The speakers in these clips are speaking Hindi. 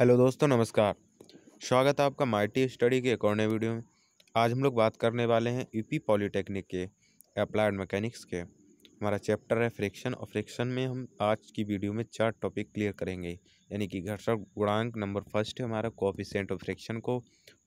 हेलो दोस्तों नमस्कार स्वागत है आपका माइटी स्टडी के एक और नए वीडियो में आज हम लोग बात करने वाले हैं यूपी पॉलीटेक्निक के अप्लाइड मैकेनिक्स के हमारा चैप्टर है फ्रिक्शन और फ्रिक्शन में हम आज की वीडियो में चार टॉपिक क्लियर करेंगे यानी कि घर्षण गुणांक नंबर फर्स्ट है हमारा कॉफिशेंट ऑफ फ्रिक्शन को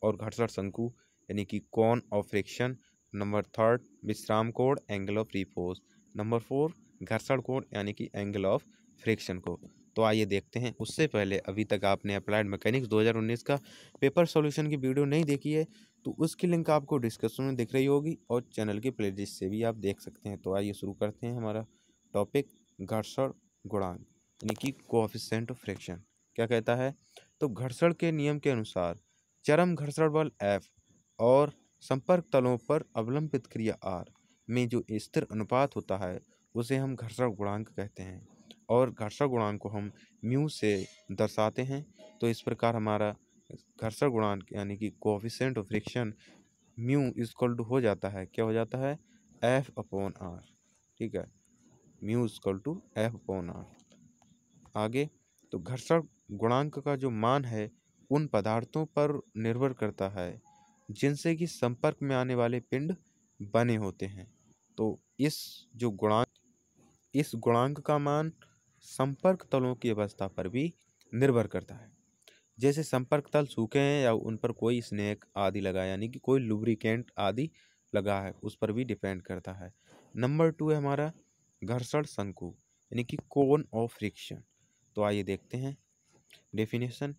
और घर्षण शंकु यानी कि cone of friction number third विश्राम कोड angle of repose number four घर्षण कोड यानी कि एंगल ऑफ फ्रिक्शन को तो आइए देखते हैं उससे पहले अभी तक आपने अप्लाइड मैकेनिक्स 2019 का पेपर सॉल्यूशन की वीडियो नहीं देखी है तो उसकी लिंक आपको डिस्क्रिप्शन में दिख रही होगी और चैनल की प्लेलिस्ट से भी आप देख सकते हैं तो आइए शुरू करते हैं हमारा टॉपिक घर्षण गुणांक यानी कि कोऑफिशेंट ऑफ फ्रिक्शन क्या कहता है तो घर्षण के नियम के अनुसार चरम घर्षण बल एफ और संपर्क तलों पर अवलंबित क्रिया आर में जो स्थिर अनुपात होता है उसे हम घर्षण गुणांक कहते हैं और घर्षण गुणांक को हम म्यू से दर्शाते हैं तो इस प्रकार हमारा घर्षण गुणांक यानी कि coefficient of friction mu is equal to हो जाता है क्या हो जाता है एफ अपॉन आर ठीक है mu is equal to F upon R आगे तो घर्षण गुणांक का जो मान है उन पदार्थों पर निर्भर करता है जिनसे कि संपर्क में आने वाले पिंड बने होते हैं तो इस जो गुणांक इस गुणांक का मान संपर्क तलों की अवस्था पर भी निर्भर करता है जैसे संपर्क तल सूखे हैं या उन पर कोई स्नैक आदि लगा यानी कि कोई लुब्रिकेंट आदि लगा है उस पर भी डिपेंड करता है नंबर टू है हमारा घर्षण शंकु यानी कि कोन ऑफ फ्रिक्शन तो आइए देखते हैं डेफिनेशन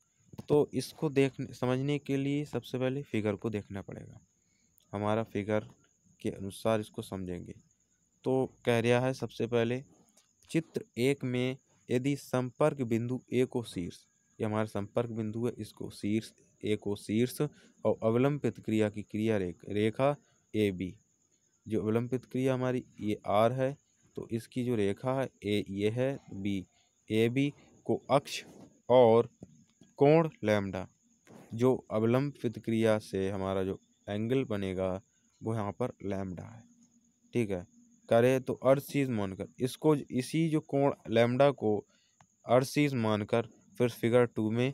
तो इसको देख समझने के लिए सबसे पहले फिगर को देखना पड़ेगा हमारा फिगर के अनुसार इसको समझेंगे तो कह रहा है सबसे पहले चित्र एक में यदि संपर्क बिंदु ए को शीर्ष ये हमारा संपर्क बिंदु है इसको शीर्ष ए को शीर्ष और अवलंबित क्रिया की क्रिया रेख, रेखा ए बी जो अवलंबित क्रिया हमारी ये आर है तो इसकी जो रेखा है ए ये है बी ए बी को अक्ष और कोण लैम्डा जो अवलंबित क्रिया से हमारा जो एंगल बनेगा वो यहाँ पर लैम्डा है ठीक है करें तो अर्धशीज मानकर इसको इसी जो कोण लेमडा को अर्धशीज मानकर फिर फिगर टू में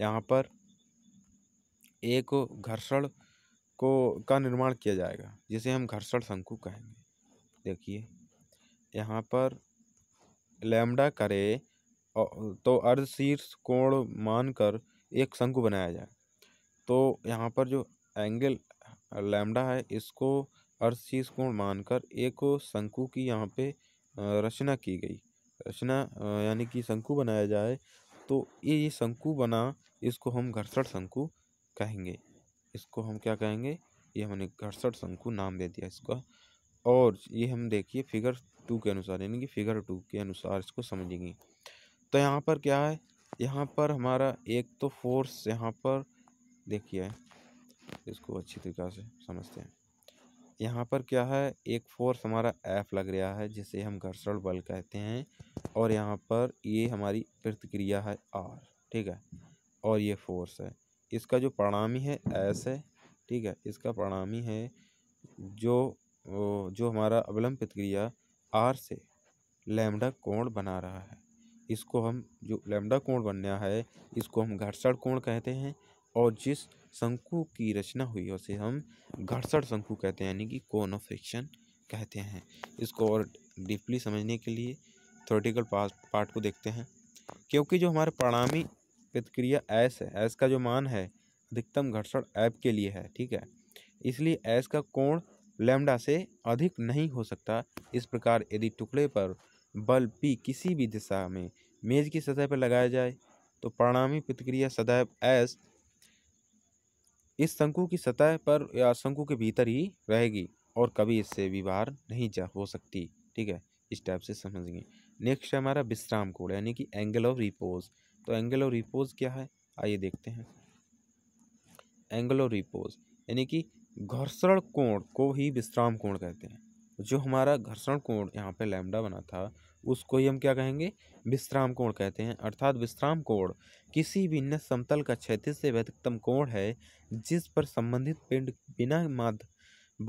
यहाँ पर एक घर्षण को का निर्माण किया जाएगा जिसे हम घर्षण शंकु कहेंगे देखिए यहाँ पर लेमडा करे तो अर्धशीर्ष कोण मानकर एक शंकु बनाया जाए तो यहाँ पर जो एंगल लेमडा है इसको और कोण मानकर एक शंकु की यहाँ पे रचना की गई रचना यानी कि शंकु बनाया जाए तो ये शंकु बना इसको हम घर्षण शंकु कहेंगे इसको हम क्या कहेंगे ये हमने घर्षण शंकु नाम दे दिया इसका और ये हम देखिए फिगर टू के अनुसार यानी कि फिगर टू के अनुसार इसको समझेंगे तो यहाँ पर क्या है यहाँ पर हमारा एक तो फोर्स यहाँ पर देखिए इसको अच्छी तरीक़ा से समझते हैं यहाँ पर क्या है एक फोर्स हमारा एफ लग रहा है जिसे हम घर्षण बल कहते हैं और यहाँ पर ये हमारी प्रतिक्रिया है आर ठीक है और ये फोर्स है इसका जो परिणामी है एस है ठीक है इसका परिणामी है जो जो हमारा अवलंब प्रतिक्रिया आर से लैमडा कोण बना रहा है इसको हम जो लैमडा कोण बनना है इसको हम घर्षण कोण कहते हैं और जिस शंकु की रचना हुई है उसे हम घर्षण शंकु कहते हैं यानी कि कोन ऑफ फ्रिक्शन कहते हैं इसको और डीपली समझने के लिए थोरेटिकल पार्ट को देखते हैं क्योंकि जो हमारे परिणामी प्रतिक्रिया एस है एस का जो मान है अधिकतम घर्षण ऐप के लिए है ठीक है इसलिए एस का कोण लेमडा से अधिक नहीं हो सकता इस प्रकार यदि टुकड़े पर बल पी किसी भी दिशा में मेज की सतह पर लगाया जाए तो परिणामी प्रतिक्रिया सदैव एस इस शंकु की सतह पर या शंकु के भीतर ही रहेगी और कभी इससे भी बाहर नहीं जा हो सकती ठीक है इस टाइप से समझेंगे नेक्स्ट है हमारा विश्राम कोण यानी कि एंगल ऑफ रिपोज तो एंगल ऑफ रिपोज क्या है आइए देखते हैं एंगल ऑफ रिपोज यानी कि घर्षण कोण को ही विश्राम कोण कहते हैं जो हमारा घर्षण कोण यहाँ पे लैमडा बना था उसको ही हम क्या कहेंगे विश्राम कोण कहते हैं अर्थात विश्राम कोण किसी भी नस समतल का क्षैतिज से अधिकतम कोण है जिस पर संबंधित पिंड बिना माध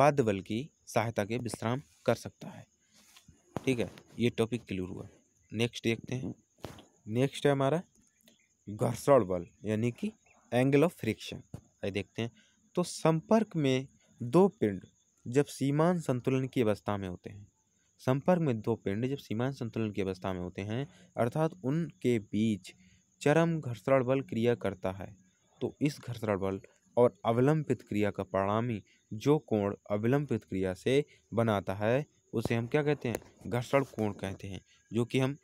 बाध्य बल की सहायता के विश्राम कर सकता है ठीक है ये टॉपिक क्लियर हुआ नेक्स्ट देखते हैं नेक्स्ट है हमारा घर्षण बल यानी कि एंगल ऑफ फ्रिक्शन ये देखते हैं तो संपर्क में दो पिंड जब सीमान संतुलन की अवस्था में होते हैं संपर्क में दो पिंड जब सीमांत संतुलन की अवस्था में होते हैं अर्थात उनके बीच चरम घर्षण बल क्रिया करता है तो इस घर्षण बल और अवलंबित क्रिया का परिणामी जो कोण अवलंबित क्रिया से बनाता है उसे हम क्या कहते हैं घर्षण कोण कहते हैं जो कि हम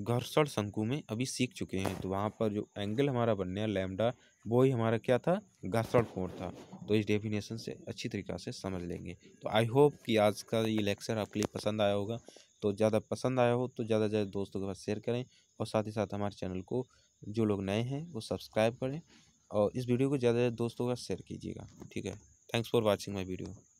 घर्षण शंकु में अभी सीख चुके हैं तो वहाँ पर जो एंगल हमारा बनने है लैमडा वो ही हमारा क्या था घर्षण कोण था तो इस डेफिनेशन से अच्छी तरीक़े से समझ लेंगे तो आई होप कि आज का ये लेक्चर आपके लिए पसंद आया होगा तो ज़्यादा पसंद आया हो तो ज़्यादा से ज़्यादा दोस्तों के साथ शेयर करें और साथ ही साथ हमारे चैनल को जो लोग नए हैं वो सब्सक्राइब करें और इस वीडियो को ज़्यादा से ज़्यादा दोस्तों के साथ शेयर कीजिएगा ठीक है thanks for watching my video